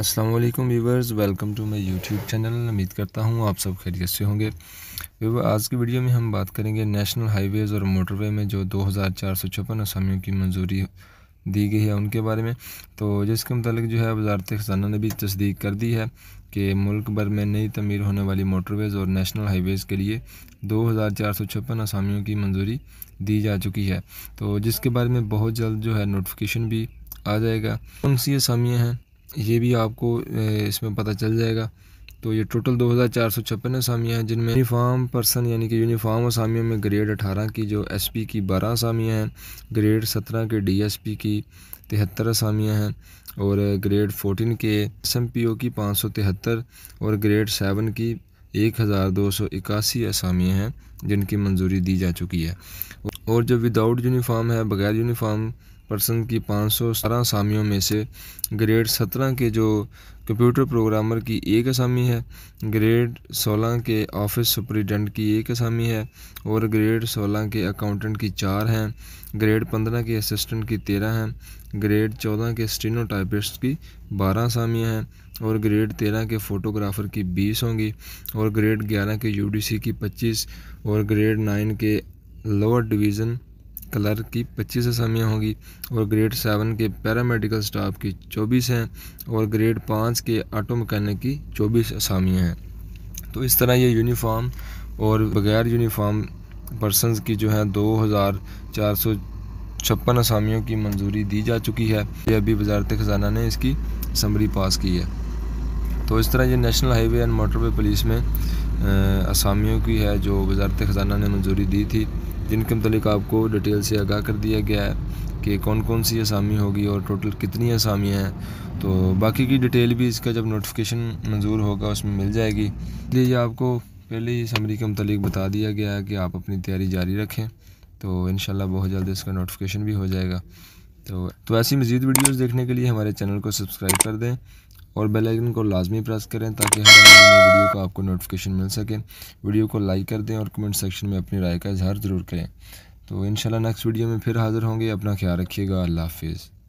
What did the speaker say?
Aslam viewers welcome to my YouTube channel उम्मीद करता हूँ आप सब खैरियत से होंगे व्यूवर आज की वीडियो में हम बात करेंगे नेशनल हाईवेज़ और मोटरवे में जो दो हज़ार चार सौ छप्पन असामियों की मंजूरी दी गई है उनके बारे में तो जिसके मतलब जो है वजारत ख़जाना ने भी तस्दीक कर दी है कि मुल्क भर में नई तमीर होने वाली मोटरवेज़ और नेशनल हाईवेज़ के लिए दो हज़ार चार सौ छप्पन असामियों की मंजूरी दी जा चुकी है तो जिसके बारे में बहुत जल्द जो है नोटिफिकेशन भी आ जाएगा कौन सी असामियाँ हैं ये भी आपको इसमें पता चल जाएगा तो ये टोटल दो हज़ार चार सौ छप्पन असामियाँ हैं जिनमें यूनिफाम पर्सन यानी कि यूनिफाम असामियों में ग्रेड अठारह की जो एस पी की बारह असामियाँ हैं ग्रेड सत्रह के डी एस पी की तिहत्तर असामियाँ हैं और ग्रेड फोटीन के एस एम पी ओ की पाँच सौ तिहत्तर और ग्रेड सेवन की एक हज़ार दो सौ इक्यासी असामियाँ हैं जिनकी मंजूरी दी जा चुकी है और जो विदाउट यूनिफॉर्म है बग़ैर यूनिफाम पर्सन की पाँच सौ सत्रह असामियों में से ग्रेड सत्रह के जो कंप्यूटर प्रोग्रामर की एक असामी है ग्रेड सोलह के ऑफिस सुपरिटेंडेंट की एक असामी है और ग्रेड सोलह के अकाउंटेंट की चार हैं ग्रेड पंद्रह के असिस्टेंट की तेरह हैं ग्रेड चौदह के स्टीनोटाइपिस्ट की बारह असामियाँ हैं और ग्रेड तेरह के फ़ोटोग्राफ़र की बीस होंगी और ग्रेड ग्यारह के यू की पच्चीस और ग्रेड नाइन के लोअर डिवीज़न क्लर्क की पच्चीस असामियाँ होंगी और ग्रेड सेवन के पैरामेडिकल स्टाफ की चौबीस हैं और ग्रेड पाँच के ऑटो मकैनिक की चौबीस असामियाँ हैं तो इस तरह ये यूनिफॉर्म और बगैर यूनिफॉर्म पर्सनस की जो है दो हज़ार चार सौ छप्पन असामियों की मंजूरी दी जा चुकी है ये अभी वजारत ख़जाना ने इसकी समरी पास की है तो इस तरह ये national highway and motorway police में असामियों की है जो वजारत ख़जाना ने मंजूरी दी थी जिनके मतलब आपको डिटेल से आगाह कर दिया गया है कि कौन कौन सी असामी होगी और टोटल कितनी असामियाँ हैं तो बाकी की डिटेल भी इसका जब नोटिफिकेशन मंजूर होगा उसमें मिल जाएगी इसलिए यह आपको पहले ही समरी के मतलब बता दिया गया है कि आप अपनी तैयारी जारी रखें तो इन बहुत जल्द इसका नोटिफिकेशन भी हो जाएगा तो तो ऐसी मज़ीद वीडियोस देखने के लिए हमारे चैनल को सब्सक्राइब कर दें और बेल आइकन को लाजमी प्रेस करें ताकि हर वीडियो का आपको नोटिफिकेशन मिल सके वीडियो को लाइक कर दें और कमेंट सेक्शन में अपनी राय का इजहार ज़रूर करें तो इन नेक्स्ट वीडियो में फिर हाज़िर होंगे अपना ख्याल रखिएगा अल्लाह हाफिज़